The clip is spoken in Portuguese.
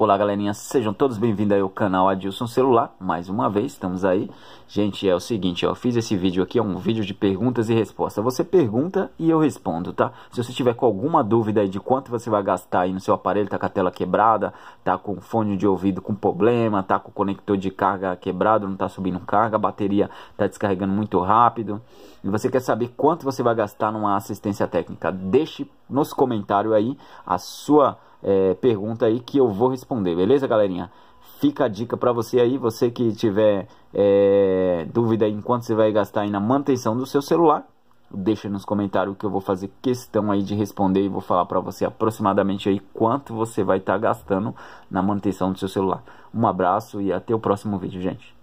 Olá galerinha, sejam todos bem-vindos ao canal Adilson Celular, mais uma vez, estamos aí. Gente, é o seguinte, eu fiz esse vídeo aqui, é um vídeo de perguntas e respostas. Você pergunta e eu respondo, tá? Se você tiver com alguma dúvida aí de quanto você vai gastar aí no seu aparelho, tá com a tela quebrada, tá com fone de ouvido com problema, tá com o conector de carga quebrado, não tá subindo carga, a bateria tá descarregando muito rápido, e você quer saber quanto você vai gastar numa assistência técnica, deixe nos comentários aí a sua é, pergunta aí que eu vou responder, beleza, galerinha? Fica a dica para você aí, você que tiver é, dúvida em quanto você vai gastar aí na manutenção do seu celular, deixa nos comentários que eu vou fazer questão aí de responder e vou falar para você aproximadamente aí quanto você vai estar tá gastando na manutenção do seu celular. Um abraço e até o próximo vídeo, gente.